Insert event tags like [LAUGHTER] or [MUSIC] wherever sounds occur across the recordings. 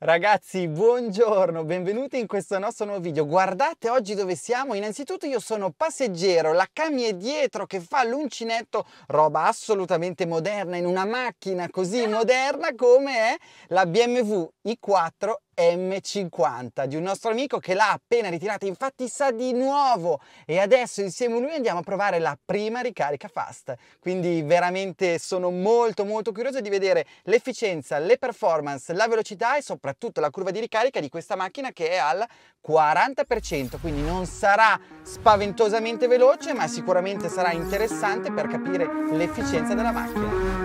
Ragazzi, buongiorno, benvenuti in questo nostro nuovo video. Guardate oggi dove siamo. Innanzitutto io sono passeggero, la Cami è dietro che fa l'uncinetto, roba assolutamente moderna in una macchina così moderna come è la BMW i4 M50 di un nostro amico che l'ha appena ritirata, infatti sa di nuovo e adesso insieme a lui andiamo a provare la prima ricarica fast. Quindi veramente sono molto molto curioso di vedere l'efficienza, le performance, la velocità e soprattutto la curva di ricarica di questa macchina che è al 40%, quindi non sarà spaventosamente veloce, ma sicuramente sarà interessante per capire l'efficienza della macchina.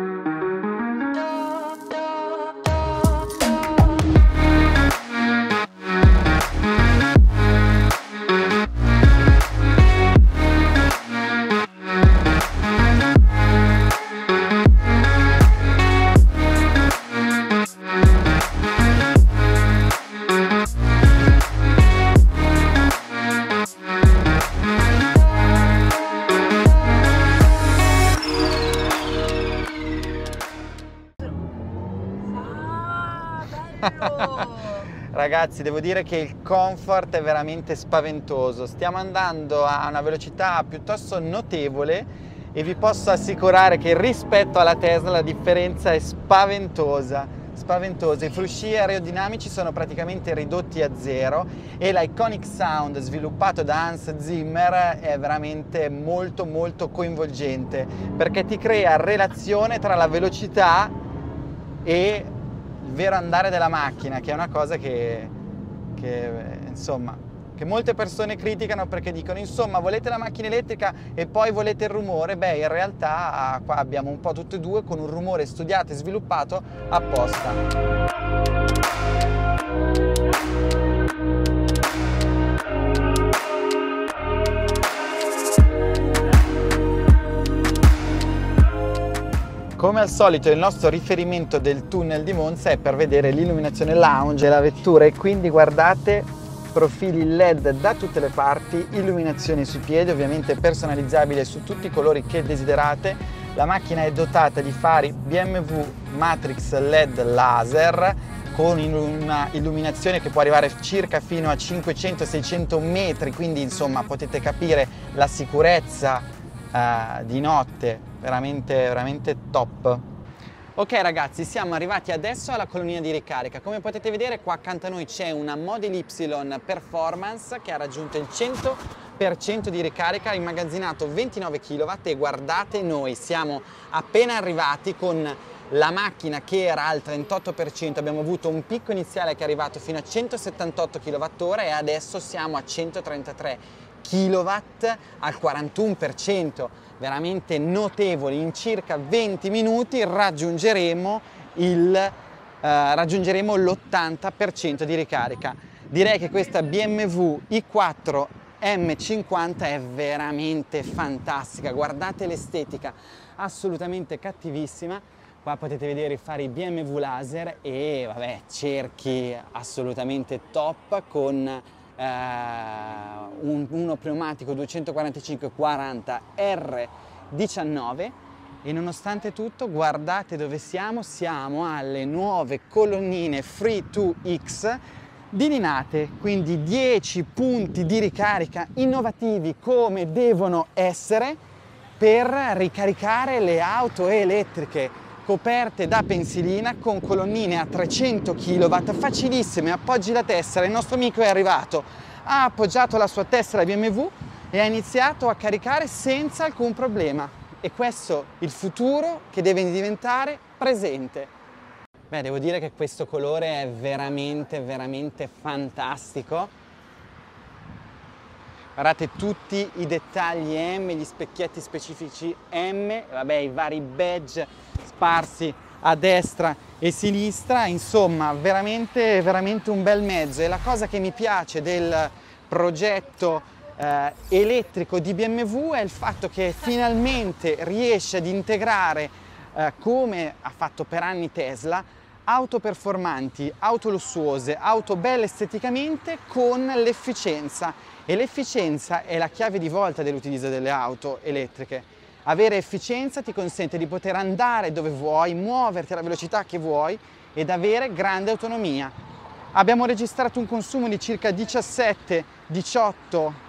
[LAUGHS] Ragazzi, devo dire che il comfort è veramente spaventoso. Stiamo andando a una velocità piuttosto notevole e vi posso assicurare che rispetto alla Tesla la differenza è spaventosa. Spaventosa, i flusci aerodinamici sono praticamente ridotti a zero e l'Iconic Sound sviluppato da Hans Zimmer è veramente molto molto coinvolgente perché ti crea relazione tra la velocità e il vero andare della macchina, che è una cosa che, che insomma, che molte persone criticano perché dicono insomma volete la macchina elettrica e poi volete il rumore, beh in realtà qua abbiamo un po' tutte e due con un rumore studiato e sviluppato apposta. Come al solito il nostro riferimento del tunnel di Monza è per vedere l'illuminazione lounge della vettura e quindi guardate profili LED da tutte le parti, illuminazione sui piedi, ovviamente personalizzabile su tutti i colori che desiderate. La macchina è dotata di fari BMW Matrix LED laser con una illuminazione che può arrivare circa fino a 500-600 metri, quindi insomma potete capire la sicurezza eh, di notte, veramente, veramente top. Ok ragazzi, siamo arrivati adesso alla colonia di ricarica. Come potete vedere qua accanto a noi c'è una Model Y Performance che ha raggiunto il 100% di ricarica, ha immagazzinato 29 kW e guardate noi, siamo appena arrivati con la macchina che era al 38%, abbiamo avuto un picco iniziale che è arrivato fino a 178 kWh e adesso siamo a 133 kilowatt al 41%, veramente notevoli, in circa 20 minuti raggiungeremo il eh, raggiungeremo l'80% di ricarica. Direi che questa BMW i4 M50 è veramente fantastica, guardate l'estetica, assolutamente cattivissima. Qua potete vedere fare i BMW laser e vabbè, cerchi assolutamente top con eh, un, uno pneumatico 245-40R19 e nonostante tutto guardate dove siamo, siamo alle nuove colonnine Free 2X di Ninate, quindi 10 punti di ricarica innovativi come devono essere per ricaricare le auto elettriche coperte da pensilina con colonnine a 300 kW, facilissime, appoggi la tessera, il nostro amico è arrivato, ha appoggiato la sua tessera BMW e ha iniziato a caricare senza alcun problema. E questo è il futuro che deve diventare presente. Beh, devo dire che questo colore è veramente, veramente fantastico. Guardate tutti i dettagli M, gli specchietti specifici M, vabbè, i vari badge sparsi a destra e sinistra, insomma veramente, veramente un bel mezzo e la cosa che mi piace del progetto eh, elettrico di BMW è il fatto che finalmente riesce ad integrare eh, come ha fatto per anni Tesla auto performanti, auto lussuose, auto belle esteticamente con l'efficienza e l'efficienza è la chiave di volta dell'utilizzo delle auto elettriche avere efficienza ti consente di poter andare dove vuoi, muoverti alla velocità che vuoi ed avere grande autonomia. Abbiamo registrato un consumo di circa 17-18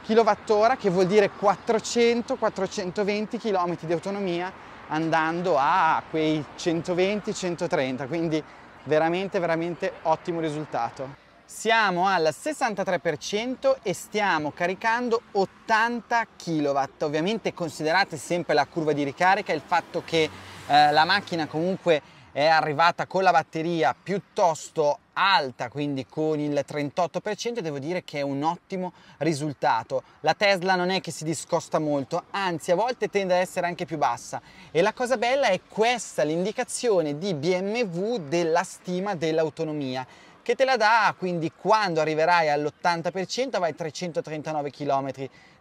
kWh, che vuol dire 400-420 km di autonomia andando a quei 120-130, quindi veramente veramente ottimo risultato. Siamo al 63% e stiamo caricando 80 kW. Ovviamente considerate sempre la curva di ricarica il fatto che eh, la macchina comunque è arrivata con la batteria piuttosto alta, quindi con il 38%, devo dire che è un ottimo risultato. La Tesla non è che si discosta molto, anzi a volte tende ad essere anche più bassa. E la cosa bella è questa l'indicazione di BMW della stima dell'autonomia che te la dà, quindi quando arriverai all'80% avrai 339 km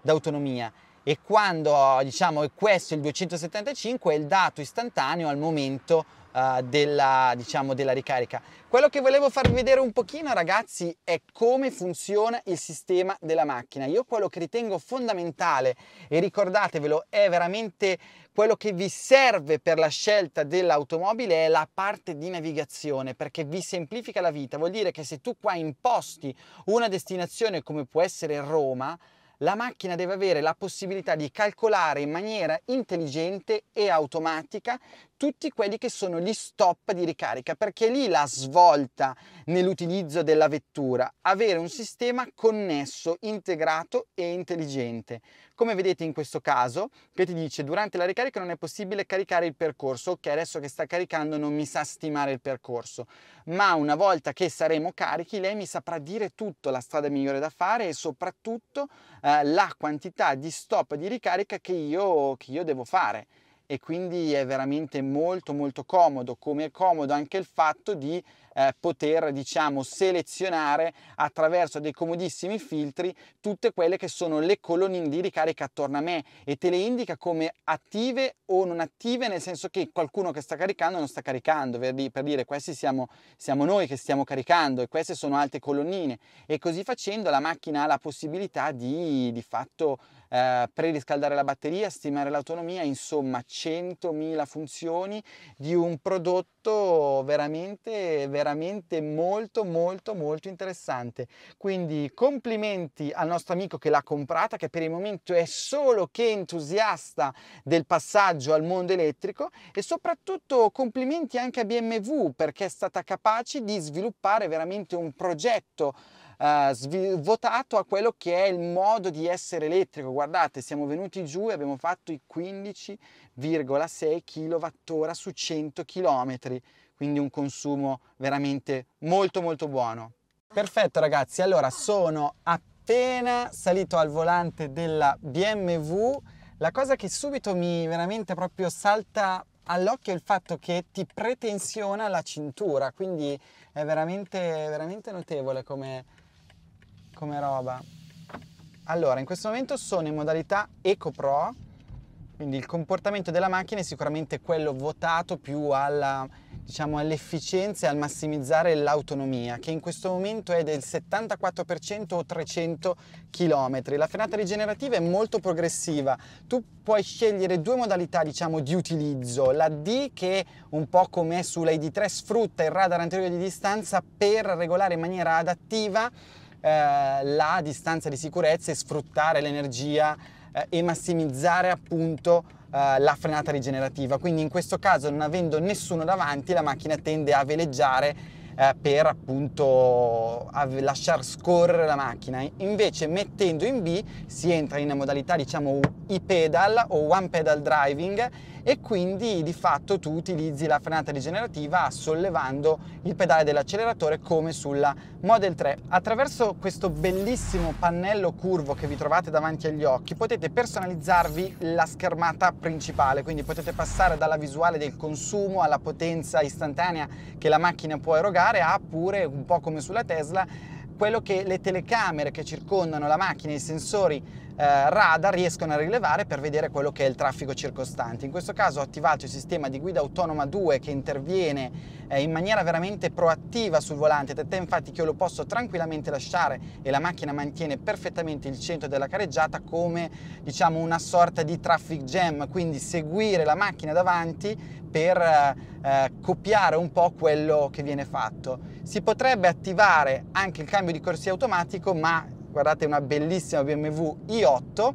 d'autonomia e quando diciamo questo il 275 è il dato istantaneo al momento uh, della, diciamo, della ricarica. Quello che volevo farvi vedere un pochino ragazzi è come funziona il sistema della macchina. Io quello che ritengo fondamentale e ricordatevelo è veramente quello che vi serve per la scelta dell'automobile è la parte di navigazione perché vi semplifica la vita. Vuol dire che se tu qua imposti una destinazione come può essere Roma, la macchina deve avere la possibilità di calcolare in maniera intelligente e automatica tutti quelli che sono gli stop di ricarica, perché lì la svolta nell'utilizzo della vettura, avere un sistema connesso, integrato e intelligente. Come vedete in questo caso che ti dice durante la ricarica non è possibile caricare il percorso, ok adesso che sta caricando non mi sa stimare il percorso, ma una volta che saremo carichi lei mi saprà dire tutto, la strada migliore da fare e soprattutto eh, la quantità di stop di ricarica che io, che io devo fare e quindi è veramente molto molto comodo come è comodo anche il fatto di eh, poter diciamo selezionare attraverso dei comodissimi filtri tutte quelle che sono le colonnine di ricarica attorno a me e te le indica come attive o non attive nel senso che qualcuno che sta caricando non sta caricando per, di, per dire questi siamo, siamo noi che stiamo caricando e queste sono altre colonnine e così facendo la macchina ha la possibilità di di fatto eh, preriscaldare la batteria, stimare l'autonomia, insomma 100.000 funzioni di un prodotto veramente, veramente molto, molto, molto interessante. Quindi complimenti al nostro amico che l'ha comprata, che per il momento è solo che entusiasta del passaggio al mondo elettrico e soprattutto complimenti anche a BMW perché è stata capace di sviluppare veramente un progetto uh, votato a quello che è il modo di essere elettrico. Guardate, siamo venuti giù e abbiamo fatto i 15,6 kWh su 100 km, quindi un consumo veramente molto molto buono. Perfetto ragazzi, allora sono appena salito al volante della BMW. La cosa che subito mi veramente proprio salta all'occhio è il fatto che ti pretensiona la cintura, quindi è veramente, veramente notevole come, come roba. Allora, in questo momento sono in modalità Eco Pro, quindi il comportamento della macchina è sicuramente quello votato più alla, diciamo, all'efficienza e al massimizzare l'autonomia, che in questo momento è del 74% o 300 km. La frenata rigenerativa è molto progressiva, tu puoi scegliere due modalità diciamo, di utilizzo, la D che un po' come sulla ID3 sfrutta il radar anteriore di distanza per regolare in maniera adattiva eh, la distanza di sicurezza e sfruttare l'energia eh, e massimizzare appunto eh, la frenata rigenerativa. Quindi in questo caso non avendo nessuno davanti la macchina tende a veleggiare eh, per appunto lasciar scorrere la macchina. Invece mettendo in B si entra in modalità diciamo e pedal o one pedal driving e quindi di fatto tu utilizzi la frenata rigenerativa sollevando il pedale dell'acceleratore come sulla Model 3. Attraverso questo bellissimo pannello curvo che vi trovate davanti agli occhi potete personalizzarvi la schermata principale, quindi potete passare dalla visuale del consumo alla potenza istantanea che la macchina può erogare a pure un po' come sulla Tesla quello che le telecamere che circondano la macchina, i sensori eh, radar riescono a rilevare per vedere quello che è il traffico circostante. In questo caso ho attivato il sistema di guida autonoma 2 che interviene eh, in maniera veramente proattiva sul volante, tant'è infatti che io lo posso tranquillamente lasciare e la macchina mantiene perfettamente il centro della careggiata come diciamo una sorta di traffic jam, quindi seguire la macchina davanti per eh, eh copiare un po' quello che viene fatto. Si potrebbe attivare anche il cambio di corsia automatico, ma guardate una bellissima BMW i8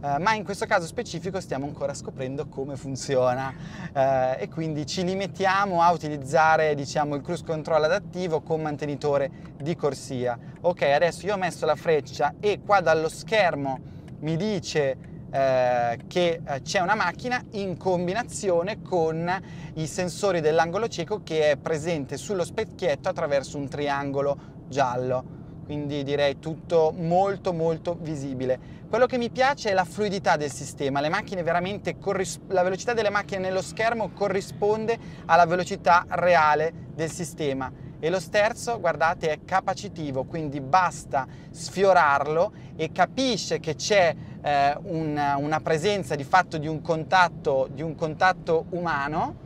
eh, ma in questo caso specifico stiamo ancora scoprendo come funziona eh, e quindi ci limitiamo a utilizzare diciamo il cruise control adattivo con mantenitore di corsia ok adesso io ho messo la freccia e qua dallo schermo mi dice eh, che eh, c'è una macchina in combinazione con i sensori dell'angolo cieco che è presente sullo specchietto attraverso un triangolo giallo quindi direi tutto molto molto visibile. Quello che mi piace è la fluidità del sistema, corris- la velocità delle macchine nello schermo corrisponde alla velocità reale del sistema e lo sterzo, guardate, è capacitivo, quindi basta sfiorarlo e capisce che c'è eh, una, una, presenza di fatto di un contatto, di un contatto umano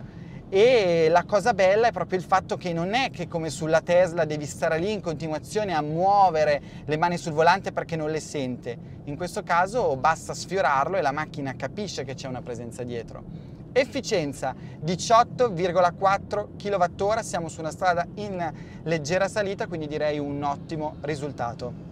e la cosa bella è proprio il fatto che non è che come sulla Tesla devi stare lì in continuazione a muovere le mani sul volante perché non le sente. In questo caso basta sfiorarlo e la macchina capisce che c'è una presenza dietro. Efficienza 18,4 kWh, siamo su una strada in leggera salita, quindi direi un ottimo risultato.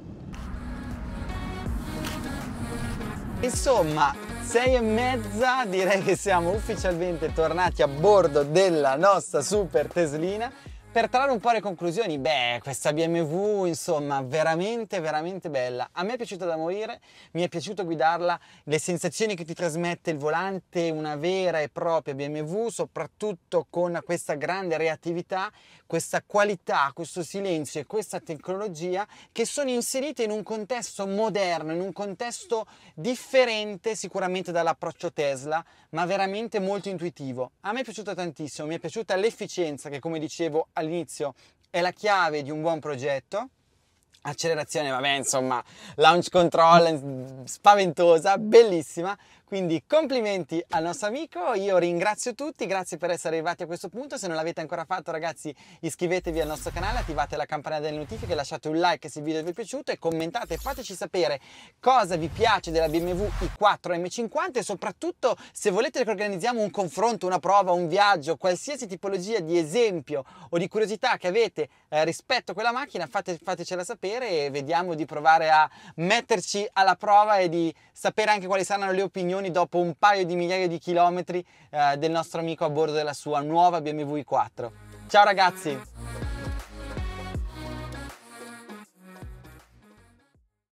Insomma, sei e mezza direi che siamo ufficialmente tornati a bordo della nostra super Teslina per trarre un po' le conclusioni, beh, questa BMW, insomma, veramente, veramente bella. A me è piaciuta da morire, mi è piaciuto guidarla, le sensazioni che ti trasmette il volante, una vera e propria BMW, soprattutto con questa grande reattività, questa qualità, questo silenzio e questa tecnologia che sono inserite in un contesto moderno, in un contesto differente sicuramente dall'approccio Tesla, ma veramente molto intuitivo. A me è piaciuta tantissimo, mi è piaciuta l'efficienza che come dicevo all'inizio è la chiave di un buon progetto. Accelerazione, vabbè, insomma, launch control mm, spaventosa, bellissima quindi complimenti al nostro amico, io ringrazio tutti, grazie per essere arrivati a questo punto, se non l'avete ancora fatto ragazzi iscrivetevi al nostro canale, attivate la campanella delle notifiche, lasciate un like se il video vi è piaciuto e commentate e fateci sapere cosa vi piace della BMW i4 M50 e soprattutto se volete che organizziamo un confronto, una prova, un viaggio, qualsiasi tipologia di esempio o di curiosità che avete eh, rispetto a quella macchina fate, fatecela sapere e vediamo di provare a metterci alla prova e di sapere anche quali saranno le opinioni camioni dopo un paio di migliaia di chilometri eh, del nostro amico a bordo della sua nuova BMW i4. Ciao ragazzi!